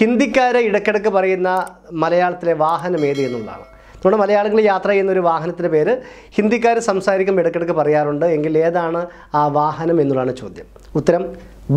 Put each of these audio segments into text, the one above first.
ഹിന്ദിക്കാരെ ഇടയ്ക്കിടയ്ക്ക് പറയുന്ന മലയാളത്തിലെ വാഹനം ഏത് എന്നുള്ളതാണ് നമ്മുടെ മലയാളികൾ യാത്ര ചെയ്യുന്ന ഒരു വാഹനത്തിൻ്റെ പേര് ഹിന്ദിക്കാർ സംസാരിക്കുമ്പോൾ ഇടയ്ക്കിടയ്ക്ക് പറയാറുണ്ട് എങ്കിൽ ഏതാണ് ആ വാഹനം എന്നുള്ളതാണ് ചോദ്യം ഉത്തരം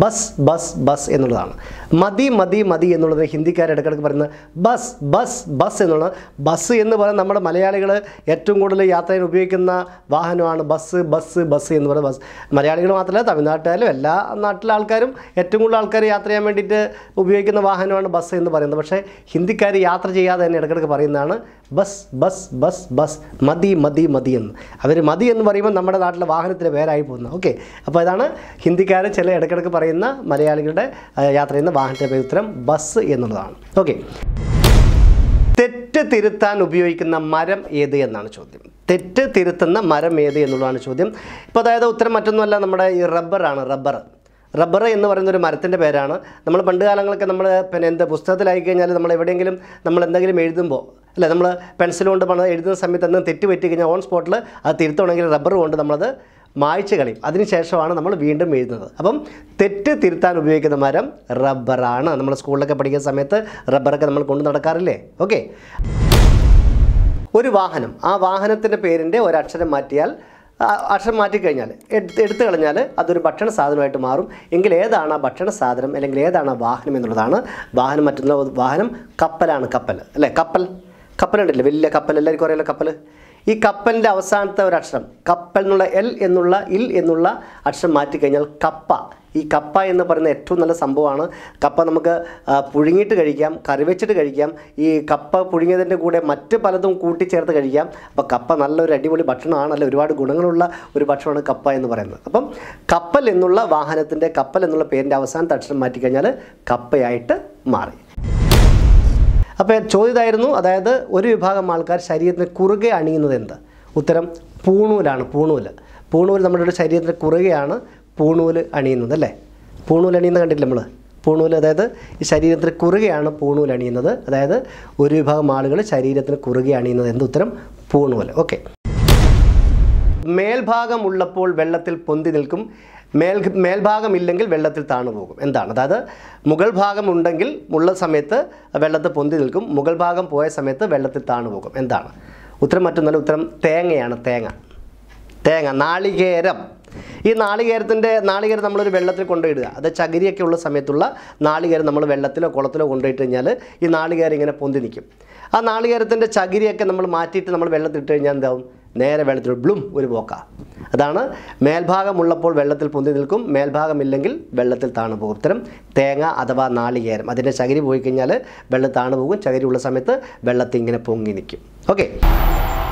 ബസ് ബസ് ബസ് എന്നുള്ളതാണ് മതി മതി മതി എന്നുള്ളത് ഹിന്ദിക്കാർ ഇടയ്ക്കിടയ്ക്ക് പറയുന്നത് ബസ് ബസ് ബസ് എന്നുള്ളത് ബസ് എന്ന് പറയുന്നത് നമ്മുടെ മലയാളികൾ ഏറ്റവും കൂടുതൽ യാത്രയിൽ ഉപയോഗിക്കുന്ന വാഹനമാണ് ബസ് ബസ് ബസ് എന്ന് പറയുന്നത് ബസ് മലയാളികൾ മാത്രമല്ല തമിഴ്നാട്ടിലും എല്ലാ നാട്ടിലെ ആൾക്കാരും ഏറ്റവും കൂടുതൽ ആൾക്കാർ യാത്ര ചെയ്യാൻ വേണ്ടിയിട്ട് ഉപയോഗിക്കുന്ന വാഹനമാണ് ബസ് എന്ന് പറയുന്നത് പക്ഷേ ഹിന്ദിക്കാർ യാത്ര ചെയ്യാതെ തന്നെ ഇടയ്ക്കിടയ്ക്ക് പറയുന്നതാണ് ബസ് ബസ് ബസ് ബസ് മതി മതി മതി എന്ന് അവർ മതി എന്ന് പറയുമ്പോൾ നമ്മുടെ നാട്ടിലെ വാഹനത്തിൻ്റെ പേരായി പോകുന്നത് ഓക്കെ അപ്പോൾ ഇതാണ് ഹിന്ദിക്കാർ ചില ഇടയ്ക്കിടയ്ക്ക് പറയുന്നത് പറയുന്ന മലയാളികളുടെ യാത്ര ചെയ്യുന്ന വാഹനത്തിൻ്റെ ഉത്തരം ബസ് എന്നുള്ളതാണ് ഓക്കെ തെറ്റ് തിരുത്താൻ ഉപയോഗിക്കുന്ന മരം ഏത് എന്നാണ് ചോദ്യം തെറ്റ് തിരുത്തുന്ന മരം ഏത് എന്നുള്ളതാണ് ചോദ്യം ഇപ്പോൾ അതായത് ഉത്തരം മറ്റൊന്നുമല്ല നമ്മുടെ ഈ റബ്ബറാണ് റബ്ബർ റബ്ബർ എന്ന് പറയുന്ന ഒരു മരത്തിൻ്റെ പേരാണ് നമ്മൾ പണ്ട് കാലങ്ങളൊക്കെ നമ്മൾ പിന്നെ എന്ത് പുസ്തകത്തിലായി കഴിഞ്ഞാൽ നമ്മൾ എവിടെയെങ്കിലും നമ്മൾ എന്തെങ്കിലും എഴുതുമ്പോൾ അല്ലെ നമ്മൾ പെൻസിൽ കൊണ്ട് പണം എഴുതുന്ന സമയത്ത് എന്തെങ്കിലും തെറ്റ് പറ്റി കഴിഞ്ഞാൽ ഓൺ സ്പോട്ടിൽ അത് തിരുത്തണമെങ്കിൽ റബ്ബർ കൊണ്ട് നമ്മളത് മായ്ച്ചു കളയും അതിനുശേഷമാണ് നമ്മൾ വീണ്ടും എഴുതുന്നത് അപ്പം തെറ്റ് തിരുത്താൻ ഉപയോഗിക്കുന്ന മരം റബ്ബറാണ് നമ്മൾ സ്കൂളിലൊക്കെ പഠിക്കുന്ന സമയത്ത് റബ്ബറൊക്കെ നമ്മൾ കൊണ്ടു നടക്കാറില്ലേ ഓക്കെ ഒരു വാഹനം ആ വാഹനത്തിൻ്റെ പേരിൻ്റെ ഒരക്ഷരം മാറ്റിയാൽ അക്ഷരം മാറ്റിക്കഴിഞ്ഞാൽ എടുത്ത് എടുത്തു കളഞ്ഞാൽ അതൊരു ഭക്ഷണ സാധനമായിട്ട് മാറും എങ്കിൽ ഏതാണ് ആ ഭക്ഷണ സാധനം അല്ലെങ്കിൽ ഏതാണ് ആ വാഹനം എന്നുള്ളതാണ് വാഹനം മറ്റുള്ള വാഹനം കപ്പലാണ് കപ്പൽ അല്ലേ കപ്പൽ കപ്പലുണ്ടല്ലേ വലിയ കപ്പൽ എല്ലാവർക്കും അറിയാലോ കപ്പൽ ഈ കപ്പലിൻ്റെ അവസാനത്തെ ഒരു അക്ഷരം കപ്പൽ എന്നുള്ള എൽ എന്നുള്ള ഇൽ എന്നുള്ള അക്ഷരം മാറ്റിക്കഴിഞ്ഞാൽ കപ്പ ഈ കപ്പ എന്ന് പറയുന്ന ഏറ്റവും നല്ല സംഭവമാണ് കപ്പ നമുക്ക് പുഴുങ്ങിയിട്ട് കഴിക്കാം കറിവെച്ചിട്ട് കഴിക്കാം ഈ കപ്പ പുഴുങ്ങിയതിൻ്റെ കൂടെ മറ്റ് പലതും കൂട്ടിച്ചേർത്ത് കഴിക്കാം അപ്പോൾ കപ്പ നല്ലൊരു അടിപൊളി ഭക്ഷണമാണ് അല്ല ഒരുപാട് ഗുണങ്ങളുള്ള ഒരു ഭക്ഷണമാണ് കപ്പ എന്ന് പറയുന്നത് അപ്പം കപ്പൽ എന്നുള്ള വാഹനത്തിൻ്റെ കപ്പൽ എന്നുള്ള പേരിൻ്റെ അവസാനത്തെ അക്ഷരം മാറ്റിക്കഴിഞ്ഞാൽ കപ്പയായിട്ട് മാറി അപ്പോൾ ചോദ്യതായിരുന്നു അതായത് ഒരു വിഭാഗം ആൾക്കാർ ശരീരത്തിന് കുറുകെ അണിയുന്നത് എന്ത് ഉത്തരം പൂണൂലാണ് പൂണൂൽ പൂണൂൽ നമ്മുടെ ഒരു ശരീരത്തിന് കുറുകെയാണ് പൂണൂൽ അണിയുന്നത് അല്ലേ പൂണൂൽ അണിയുന്നത് കണ്ടില്ല നമ്മൾ പൂണൂൽ അതായത് ഈ ശരീരത്തിന് കുറുകെയാണ് പൂണൂൽ അണിയുന്നത് അതായത് ഒരു വിഭാഗം ആളുകൾ ശരീരത്തിന് കുറുകെ അണിയുന്നത് എന്ത് ഉത്തരം പൂണൂൽ ഓക്കെ മേൽഭാഗം ഉള്ളപ്പോൾ വെള്ളത്തിൽ പൊന്തി നിൽക്കും മേൽ മേൽഭാഗമില്ലെങ്കിൽ വെള്ളത്തിൽ താണു പോകും എന്താണ് അതായത് മുകൾ ഭാഗം ഉണ്ടെങ്കിൽ ഉള്ള സമയത്ത് വെള്ളത്തിൽ പൊന്തി നിൽക്കും മുകൾ ഭാഗം പോയ സമയത്ത് വെള്ളത്തിൽ താണു പോകും എന്താണ് ഉത്തരം മറ്റൊന്നല്ല ഉത്തരം തേങ്ങയാണ് തേങ്ങ തേങ്ങ നാളികേരം ഈ നാളികേരത്തിൻ്റെ നാളികേരം നമ്മളൊരു വെള്ളത്തിൽ കൊണ്ടുപോയിടുക അത് ചകിരിയൊക്കെ ഉള്ള സമയത്തുള്ള നാളികേരം നമ്മൾ വെള്ളത്തിലോ കുളത്തിലോ കൊണ്ടുപോയിട്ട് കഴിഞ്ഞാൽ ഈ നാളികേരം ഇങ്ങനെ പൊന്തി നിൽക്കും ആ നാളികേരത്തിൻ്റെ ചകിരിയൊക്കെ നമ്മൾ മാറ്റിയിട്ട് നമ്മൾ വെള്ളത്തിൽ ഇട്ട് കഴിഞ്ഞാൽ എന്താവും നേരെ വെള്ളത്തിൽ ബ്ലും ഒരു പോക്ക അതാണ് മേൽഭാഗമുള്ളപ്പോൾ വെള്ളത്തിൽ പൊന്തി നിൽക്കും മേൽഭാഗമില്ലെങ്കിൽ വെള്ളത്തിൽ താണു പോകും ഇത്തരം തേങ്ങ അഥവാ നാളികേരം അതിൻ്റെ ചകിരി പോയി കഴിഞ്ഞാൽ വെള്ളം താണു പോകും ചകിരി ഉള്ള സമയത്ത് വെള്ളത്തിൽ ഇങ്ങനെ പൊങ്ങി നിൽക്കും ഓക്കെ